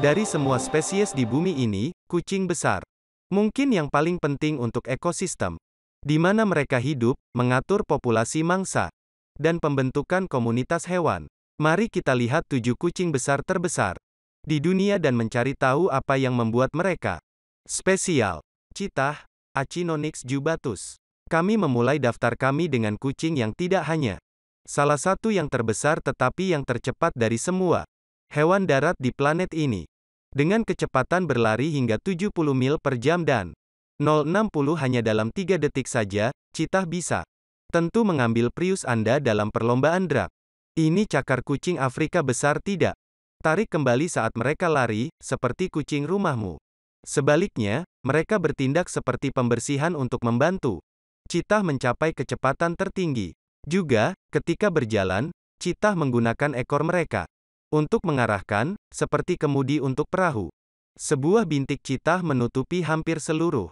Dari semua spesies di bumi ini, kucing besar. Mungkin yang paling penting untuk ekosistem. Di mana mereka hidup, mengatur populasi mangsa. Dan pembentukan komunitas hewan. Mari kita lihat tujuh kucing besar terbesar di dunia dan mencari tahu apa yang membuat mereka spesial. Citah, Acinonyx jubatus. Kami memulai daftar kami dengan kucing yang tidak hanya salah satu yang terbesar tetapi yang tercepat dari semua hewan darat di planet ini. Dengan kecepatan berlari hingga 70 mil per jam dan 060 hanya dalam 3 detik saja, Citah bisa. Tentu mengambil Prius Anda dalam perlombaan drag. Ini cakar kucing Afrika besar tidak? Tarik kembali saat mereka lari, seperti kucing rumahmu. Sebaliknya, mereka bertindak seperti pembersihan untuk membantu. Citah mencapai kecepatan tertinggi. Juga, ketika berjalan, Citah menggunakan ekor mereka. Untuk mengarahkan, seperti kemudi untuk perahu. Sebuah bintik citah menutupi hampir seluruh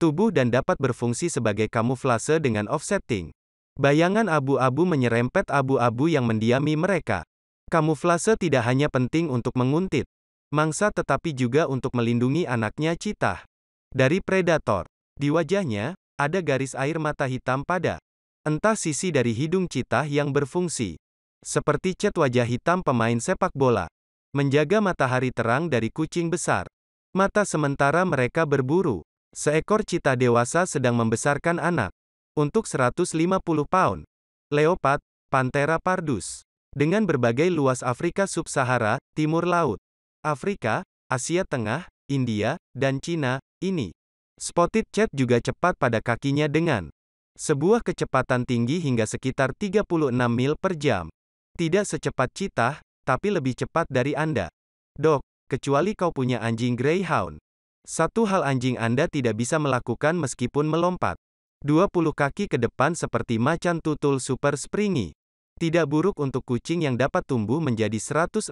tubuh dan dapat berfungsi sebagai kamuflase dengan offsetting. Bayangan abu-abu menyerempet abu-abu yang mendiami mereka. Kamuflase tidak hanya penting untuk menguntit mangsa tetapi juga untuk melindungi anaknya citah dari predator. Di wajahnya, ada garis air mata hitam pada entah sisi dari hidung citah yang berfungsi seperti cat wajah hitam pemain sepak bola. Menjaga matahari terang dari kucing besar. Mata sementara mereka berburu. Seekor cita dewasa sedang membesarkan anak. Untuk 150 pound. Leopard, Panthera pardus. Dengan berbagai luas Afrika Sub-Sahara, Timur Laut, Afrika, Asia Tengah, India, dan Cina, ini. Spotted Cat juga cepat pada kakinya dengan sebuah kecepatan tinggi hingga sekitar 36 mil per jam. Tidak secepat citah, tapi lebih cepat dari Anda. Dok, kecuali kau punya anjing Greyhound. Satu hal anjing Anda tidak bisa melakukan meskipun melompat. 20 kaki ke depan seperti macan tutul super springy. Tidak buruk untuk kucing yang dapat tumbuh menjadi 165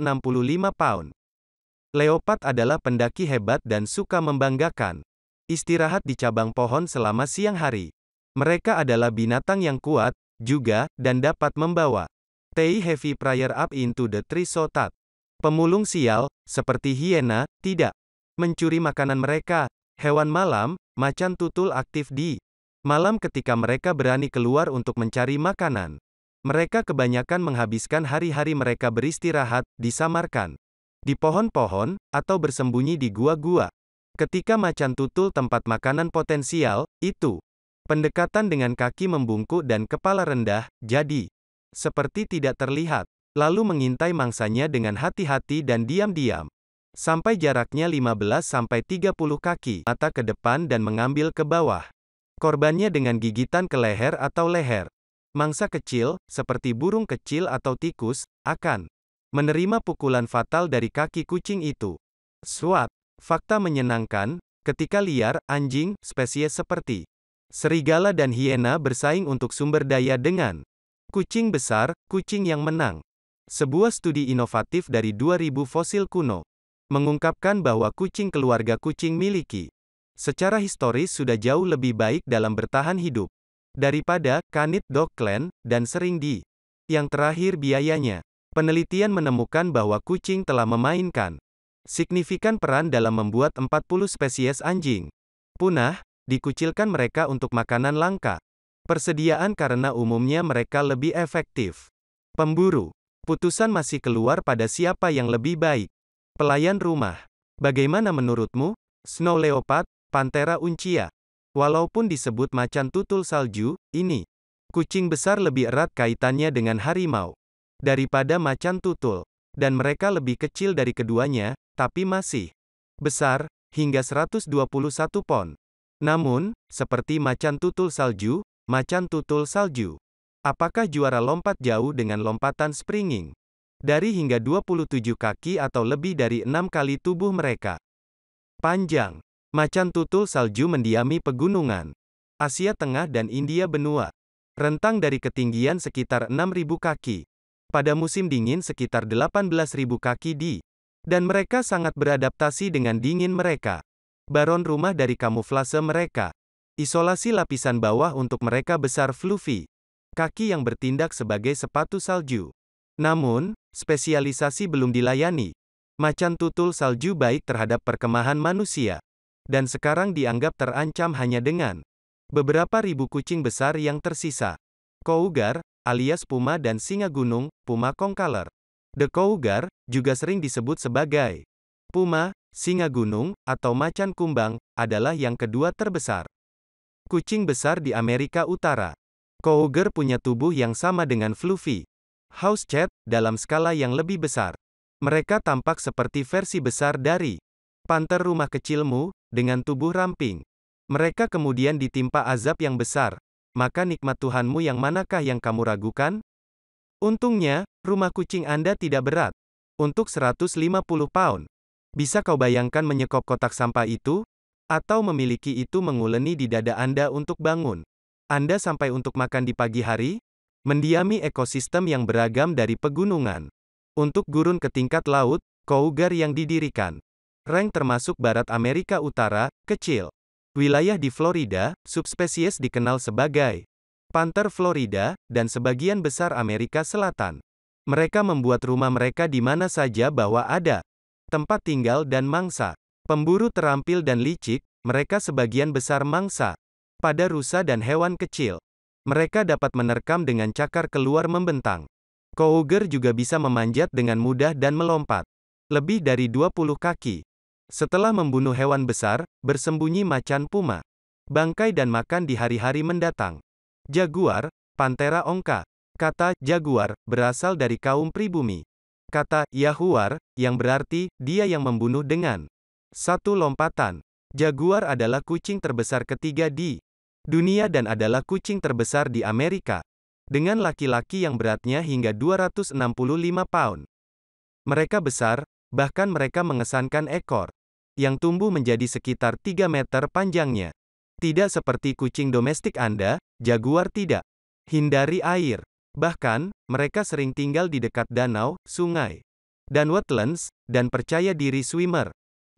pound. Leopard adalah pendaki hebat dan suka membanggakan. Istirahat di cabang pohon selama siang hari. Mereka adalah binatang yang kuat, juga, dan dapat membawa. Tei heavy prayer up into the tree so that. Pemulung sial, seperti hiena, tidak mencuri makanan mereka. Hewan malam, macan tutul aktif di malam ketika mereka berani keluar untuk mencari makanan. Mereka kebanyakan menghabiskan hari-hari mereka beristirahat, disamarkan di pohon-pohon, atau bersembunyi di gua-gua. Ketika macan tutul tempat makanan potensial, itu pendekatan dengan kaki membungkuk dan kepala rendah, jadi seperti tidak terlihat, lalu mengintai mangsanya dengan hati-hati dan diam-diam. Sampai jaraknya 15-30 kaki, mata ke depan dan mengambil ke bawah. Korbannya dengan gigitan ke leher atau leher. Mangsa kecil, seperti burung kecil atau tikus, akan menerima pukulan fatal dari kaki kucing itu. Swat, fakta menyenangkan, ketika liar, anjing, spesies seperti serigala dan hiena bersaing untuk sumber daya dengan Kucing besar, kucing yang menang. Sebuah studi inovatif dari 2000 fosil kuno mengungkapkan bahwa kucing keluarga kucing miliki secara historis sudah jauh lebih baik dalam bertahan hidup daripada kanit dog clan dan sering di yang terakhir biayanya. Penelitian menemukan bahwa kucing telah memainkan signifikan peran dalam membuat 40 spesies anjing punah, dikucilkan mereka untuk makanan langka. Persediaan karena umumnya mereka lebih efektif. Pemburu. Putusan masih keluar pada siapa yang lebih baik. Pelayan rumah. Bagaimana menurutmu? Snow leopard, pantera uncia. Walaupun disebut macan tutul salju, ini kucing besar lebih erat kaitannya dengan harimau daripada macan tutul, dan mereka lebih kecil dari keduanya, tapi masih besar hingga 121 pon. Namun, seperti macan tutul salju, Macan tutul salju. Apakah juara lompat jauh dengan lompatan springing? Dari hingga 27 kaki atau lebih dari 6 kali tubuh mereka. Panjang. Macan tutul salju mendiami pegunungan. Asia Tengah dan India benua. Rentang dari ketinggian sekitar 6.000 kaki. Pada musim dingin sekitar 18.000 kaki di. Dan mereka sangat beradaptasi dengan dingin mereka. Baron rumah dari kamuflase mereka. Isolasi lapisan bawah untuk mereka besar fluffy. Kaki yang bertindak sebagai sepatu salju. Namun, spesialisasi belum dilayani. Macan tutul salju baik terhadap perkemahan manusia. Dan sekarang dianggap terancam hanya dengan beberapa ribu kucing besar yang tersisa. Cougar, alias puma dan singa gunung, puma kongkaler. The cougar, juga sering disebut sebagai puma, singa gunung, atau macan kumbang, adalah yang kedua terbesar. Kucing besar di Amerika Utara. Cougar punya tubuh yang sama dengan Fluffy. House cat, dalam skala yang lebih besar. Mereka tampak seperti versi besar dari panter rumah kecilmu, dengan tubuh ramping. Mereka kemudian ditimpa azab yang besar. Maka nikmat Tuhanmu yang manakah yang kamu ragukan? Untungnya, rumah kucing Anda tidak berat. Untuk 150 pound. Bisa kau bayangkan menyekop kotak sampah itu? atau memiliki itu menguleni di dada Anda untuk bangun. Anda sampai untuk makan di pagi hari, mendiami ekosistem yang beragam dari pegunungan. Untuk gurun ke tingkat laut, Kougar yang didirikan. Rank termasuk Barat Amerika Utara, kecil. Wilayah di Florida, subspesies dikenal sebagai Panther Florida, dan sebagian besar Amerika Selatan. Mereka membuat rumah mereka di mana saja bahwa ada tempat tinggal dan mangsa. Pemburu terampil dan licik, mereka sebagian besar mangsa pada rusa dan hewan kecil. Mereka dapat menerkam dengan cakar keluar membentang. Kouger juga bisa memanjat dengan mudah dan melompat. Lebih dari 20 kaki. Setelah membunuh hewan besar, bersembunyi macan puma. Bangkai dan makan di hari-hari mendatang. Jaguar, Pantera Ongka. Kata jaguar berasal dari kaum pribumi. Kata Yahuar, yang berarti dia yang membunuh dengan satu lompatan. Jaguar adalah kucing terbesar ketiga di dunia dan adalah kucing terbesar di Amerika. Dengan laki-laki yang beratnya hingga 265 pound. Mereka besar, bahkan mereka mengesankan ekor. Yang tumbuh menjadi sekitar 3 meter panjangnya. Tidak seperti kucing domestik Anda, jaguar tidak. Hindari air. Bahkan, mereka sering tinggal di dekat danau, sungai, dan wetlands, dan percaya diri swimmer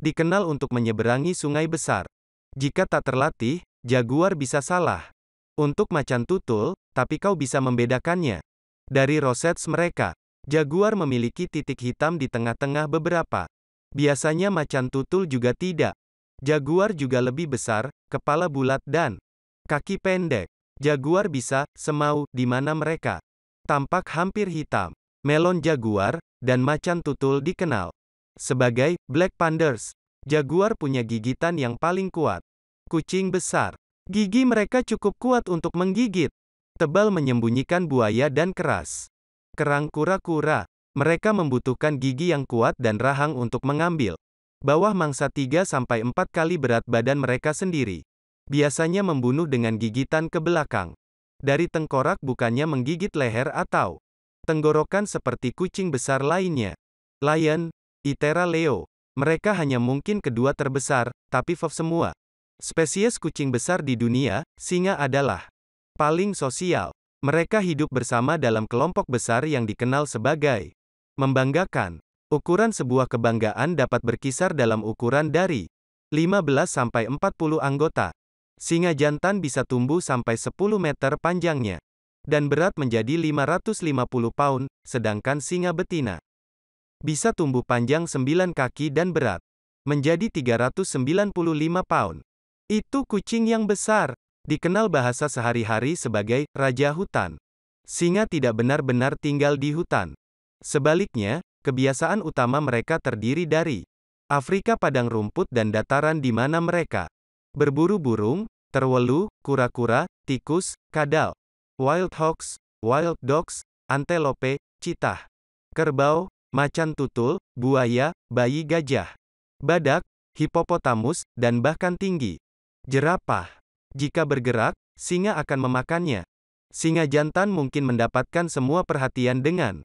dikenal untuk menyeberangi sungai besar. Jika tak terlatih, jaguar bisa salah. Untuk macan tutul, tapi kau bisa membedakannya. Dari rosets mereka, jaguar memiliki titik hitam di tengah-tengah beberapa. Biasanya macan tutul juga tidak. Jaguar juga lebih besar, kepala bulat dan kaki pendek. Jaguar bisa, semau, di mana mereka tampak hampir hitam. Melon jaguar, dan macan tutul dikenal sebagai Black Panthers, Jaguar punya gigitan yang paling kuat. Kucing besar. Gigi mereka cukup kuat untuk menggigit. Tebal menyembunyikan buaya dan keras. Kerang kura-kura. Mereka membutuhkan gigi yang kuat dan rahang untuk mengambil. Bawah mangsa 3-4 kali berat badan mereka sendiri. Biasanya membunuh dengan gigitan ke belakang. Dari tengkorak bukannya menggigit leher atau tenggorokan seperti kucing besar lainnya. Lion, Itera leo. Mereka hanya mungkin kedua terbesar, tapi fof semua. Spesies kucing besar di dunia, singa adalah paling sosial. Mereka hidup bersama dalam kelompok besar yang dikenal sebagai membanggakan. Ukuran sebuah kebanggaan dapat berkisar dalam ukuran dari 15 sampai 40 anggota. Singa jantan bisa tumbuh sampai 10 meter panjangnya dan berat menjadi 550 pound, sedangkan singa betina bisa tumbuh panjang 9 kaki dan berat. Menjadi 395 pound. Itu kucing yang besar. Dikenal bahasa sehari-hari sebagai raja hutan. Singa tidak benar-benar tinggal di hutan. Sebaliknya, kebiasaan utama mereka terdiri dari Afrika padang rumput dan dataran di mana mereka berburu burung, terwelu, kura-kura, tikus, kadal, wild hawks, wild dogs, antelope, citah, kerbau, macan tutul, buaya, bayi gajah, badak, hipopotamus, dan bahkan tinggi. Jerapah. Jika bergerak, singa akan memakannya. Singa jantan mungkin mendapatkan semua perhatian dengan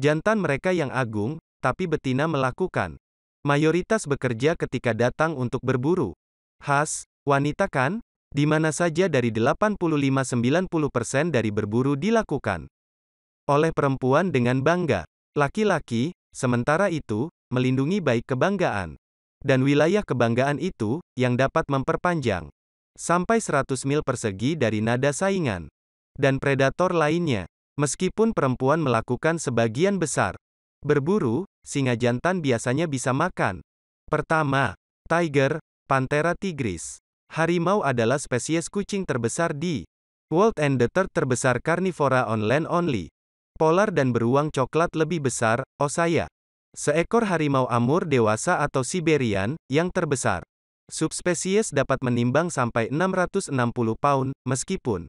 jantan mereka yang agung, tapi betina melakukan. Mayoritas bekerja ketika datang untuk berburu. Khas, wanita kan? Di mana saja dari 85-90% dari berburu dilakukan oleh perempuan dengan bangga. Laki-laki, sementara itu, melindungi baik kebanggaan dan wilayah kebanggaan itu yang dapat memperpanjang sampai 100 mil persegi dari nada saingan dan predator lainnya. Meskipun perempuan melakukan sebagian besar berburu, singa jantan biasanya bisa makan. Pertama, tiger, Pantera tigris. Harimau adalah spesies kucing terbesar di world and the third terbesar karnivora on land only polar dan beruang coklat lebih besar, Osaya. Seekor harimau amur dewasa atau Siberian, yang terbesar. Subspesies dapat menimbang sampai 660 pound, meskipun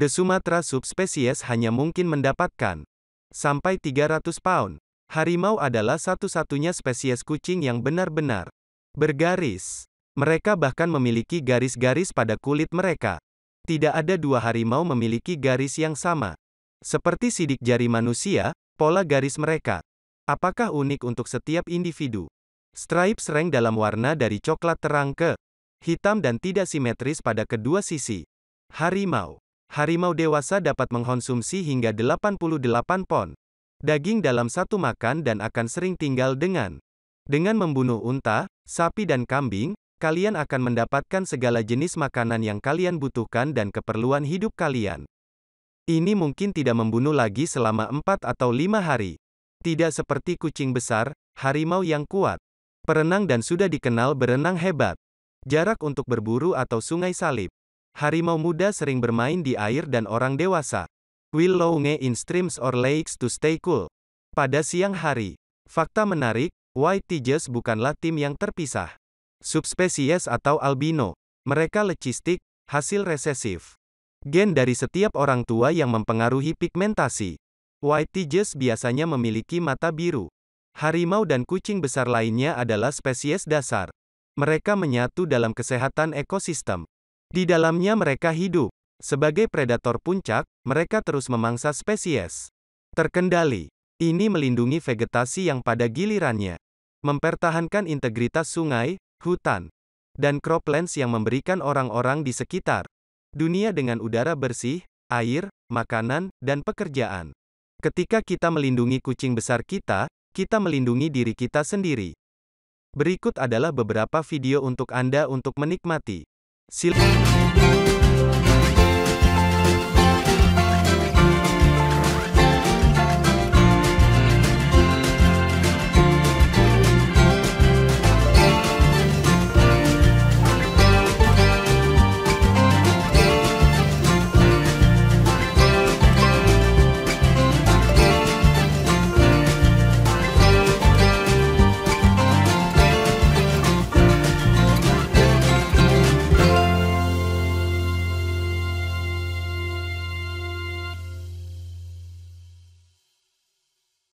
The Sumatra subspesies hanya mungkin mendapatkan sampai 300 pound. Harimau adalah satu-satunya spesies kucing yang benar-benar bergaris. Mereka bahkan memiliki garis-garis pada kulit mereka. Tidak ada dua harimau memiliki garis yang sama. Seperti sidik jari manusia, pola garis mereka. Apakah unik untuk setiap individu? Stripes rank dalam warna dari coklat terang ke hitam dan tidak simetris pada kedua sisi. Harimau. Harimau dewasa dapat mengkonsumsi hingga 88 pon daging dalam satu makan dan akan sering tinggal dengan dengan membunuh unta, sapi dan kambing, kalian akan mendapatkan segala jenis makanan yang kalian butuhkan dan keperluan hidup kalian. Ini mungkin tidak membunuh lagi selama empat atau lima hari. Tidak seperti kucing besar, harimau yang kuat. Perenang dan sudah dikenal berenang hebat. Jarak untuk berburu atau sungai salib. Harimau muda sering bermain di air dan orang dewasa. Will longe in streams or lakes to stay cool. Pada siang hari. Fakta menarik, white tigers bukanlah tim yang terpisah. Subspesies atau albino. Mereka lecistik, hasil resesif. Gen dari setiap orang tua yang mempengaruhi pigmentasi. White tiges biasanya memiliki mata biru. Harimau dan kucing besar lainnya adalah spesies dasar. Mereka menyatu dalam kesehatan ekosistem. Di dalamnya mereka hidup. Sebagai predator puncak, mereka terus memangsa spesies. Terkendali. Ini melindungi vegetasi yang pada gilirannya. Mempertahankan integritas sungai, hutan, dan croplands yang memberikan orang-orang di sekitar dunia dengan udara bersih, air, makanan, dan pekerjaan. Ketika kita melindungi kucing besar kita, kita melindungi diri kita sendiri. Berikut adalah beberapa video untuk Anda untuk menikmati. Silakan.